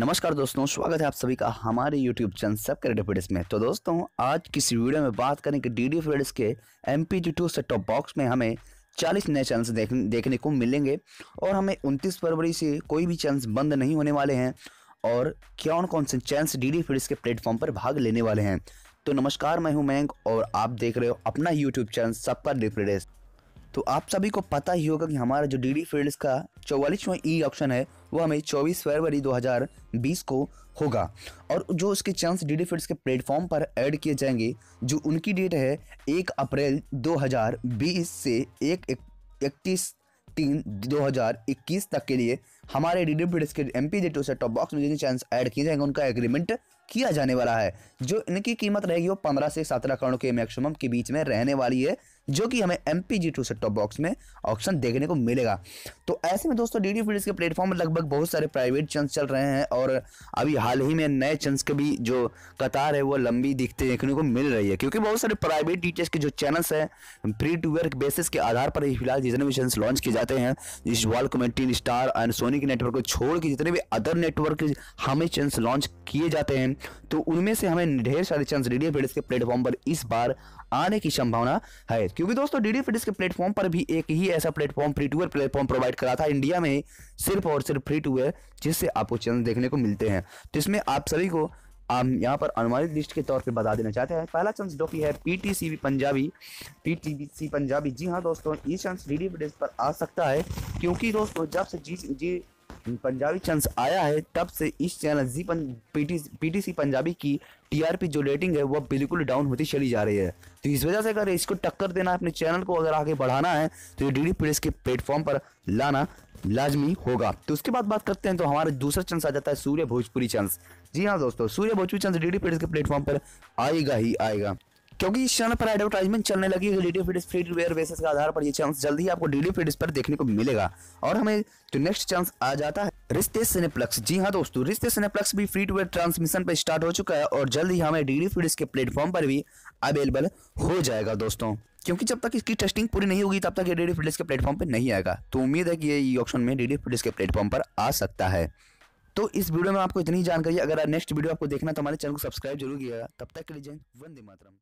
नमस्कार दोस्तों स्वागत है आप सभी का हमारे YouTube चैनल सबके रेडियो में तो दोस्तों आज किस वीडियो में बात करें कि डी डी के M P G two set top box में हमें 40 नए चैनल्स देख, देखने को मिलेंगे और हमें 29 फरवरी से कोई भी चैनल्स बंद नहीं होने वाले हैं और कौन कौन से चैनल्स डी डी के प्लेटफॉर्म पर भाग लेने वाले हैं तो नमस्कार मैं हूँ मयंक और आप देख रहे हो अपना यूट्यूब चैनल सबका रेडियो तो आप सभी को पता ही होगा कि हमारा जो डी डी का चौवालीसवें ई e ऑप्शन है वो हमें 24 फरवरी 2020 को होगा और जो उसके चांस डी डी फिट्स के प्लेटफॉर्म पर ऐड किए जाएंगे जो उनकी डेट है एक अप्रैल 2020 से एक इकतीस तीन 2021 तक के लिए हमारे डीडीपी डिस्क के M P set top box में जितने चैनल ऐड किए जाएंगे उनका एग्रीमेंट किया जाने वाला है जो इनकी कीमत रहेगी वो पंद्रह से सत्रह करोड़ के मैक्सिमम के बीच में रहने वाली है जो कि हमें M P G two set top box में ऑप्शन देखने को मिलेगा तो ऐसे में दोस्तों डी डी फील्ड्स के प्लेटफॉर्म में लगभग बहुत सारे प्राइवेट चंस चल रहे हैं और अभी हाल ही में नए चंस के भी जो कतार है वो लंबी दिखते देखने को मिल रही है क्योंकि बहुत सारे प्राइवेट डी के जो चैनल्स हैं प्री टू वेयर बेसिस के आधार पर ही फिलहाल जितने भी चैनल लॉन्च किए जाते हैं जिस वॉल कमेंटी स्टार एंड सोनी सोनी के नेटवर्क को छोड़ के जितने भी अदर नेटवर्क हमें चैनल लॉन्च किए जाते हैं तो उनमें से हमें ढेर सारे चैनल डी डी के प्लेटफॉर्म पर इस बार आने की संभावना है क्योंकि दोस्तों डी डी के प्लेटफॉर्म पर भी एक ही ऐसा platform free to air platform provide करा था इंडिया में सिर्फ और सिर्फ फ्री टूअर जिससे आपको चैनल देखने को मिलते हैं तो इसमें आप सभी को हम यहाँ पर अनुमानित लिस्ट के तौर पे बता देना चाहते हैं पहला चांस जो कि है पीटीसीबी पंजाबी पीटीबीसी पंजाबी जी हाँ दोस्तों ये चांस डी डी पर आ सकता है क्योंकि दोस्तों जब से जी जी पंजाबी चांस आया है तब से इस चैनल जी पन पीटी पीटीसी पंजाबी की टीआरपी जो रेटिंग है वह बिल्कुल डाउन होती चली जा रही है तो इस वजह से अगर इसको टक्कर देना अपने चैनल को अगर आगे बढ़ाना है तो ये डी प्रेस के प्लेटफॉर्म पर लाना लाजमी होगा तो उसके बाद बात करते हैं तो हमारे दूसरा चांस आ जाता है सूर्य भोजपुरी चांस जी हाँ दोस्तों सूर्य भोजपुरी चांस डी प्रेस के प्लेटफॉर्म पर आएगा ही आएगा क्योंकि इस चैनल पर एडवर्टाइजमेंट चलने लगी DD feed free air basis के आधार पर ये चांस जल्दी आपको डीडी फीड पर देखने को मिलेगा और हमें जो नेक्स्ट चांस आ जाता है रिश्ते सिनेप्लक्स जी हाँ दोस्तों रिश्ते सिनेप्लक्स भी फ्री टू वेयर ट्रांसमिशन पर स्टार्ट हो चुका है और जल्द ही हमें डीडी फीड के प्लेटफॉर्म पर भी अवेलेबल हो जाएगा दोस्तों क्योंकि जब तक इसकी टेस्टिंग पूरी नहीं होगी तब तक ये डीडी फिलिस के प्लेटफॉर्म पर नहीं आएगा तो उम्मीद है कि ये ऑप्शन में डीडी फिलिस के प्लेटफॉर्म पर आ सकता है तो इस वीडियो में आपको इतनी जानकारी अगर नेक्स्ट वीडियो आपको देखना तो हमारे चैनल को सब्सक्राइब जरूर किया तब तक के लिए जय वंदे मातरम